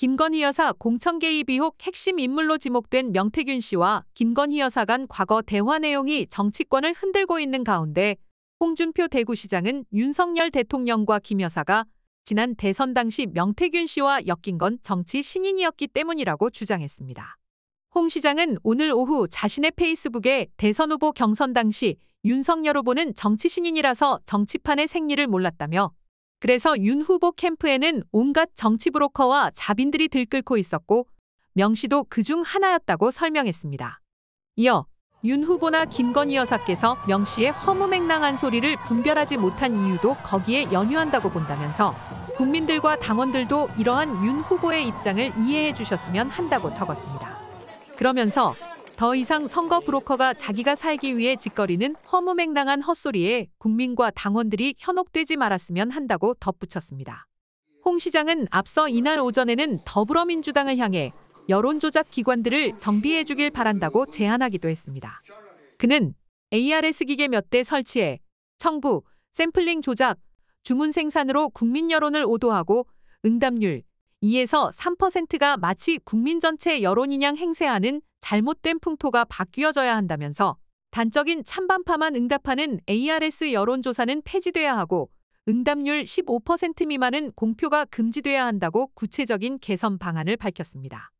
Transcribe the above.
김건희 여사 공천개입 의혹 핵심 인물로 지목된 명태균 씨와 김건희 여사 간 과거 대화 내용이 정치권을 흔들고 있는 가운데 홍준표 대구시장은 윤석열 대통령과 김 여사가 지난 대선 당시 명태균 씨와 엮인 건 정치 신인이었기 때문이라고 주장했습니다. 홍 시장은 오늘 오후 자신의 페이스북에 대선 후보 경선 당시 윤석열 후보는 정치 신인이라서 정치판의 생리를 몰랐다며 그래서 윤 후보 캠프에는 온갖 정치 브로커와 자빈들이 들끓고 있었고 명시도그 중 하나였다고 설명했습니다. 이어 윤 후보나 김건희 여사께서 명 씨의 허무맹랑한 소리를 분별하지 못한 이유도 거기에 연유한다고 본다면서 국민들과 당원들도 이러한 윤 후보의 입장을 이해해 주셨으면 한다고 적었습니다. 그러면서 더 이상 선거 브로커가 자기가 살기 위해 짓거리는 허무맹랑한 헛소리에 국민과 당원들이 현혹되지 말았으면 한다고 덧붙였습니다. 홍 시장은 앞서 이날 오전에는 더불어민주당을 향해 여론조작 기관들을 정비해주길 바란다고 제안하기도 했습니다. 그는 ARS 기계 몇 대 설치해 청부, 샘플링 조작, 주문 생산으로 국민 여론을 오도하고 응답률 2에서 3%가 마치 국민 전체 여론인양 행세하는 잘못된 풍토가 바뀌어져야 한다면서 단적인 찬반파만 응답하는 ARS 여론조사는 폐지돼야 하고 응답률 15% 미만은 공표가 금지돼야 한다고 구체적인 개선 방안을 밝혔습니다.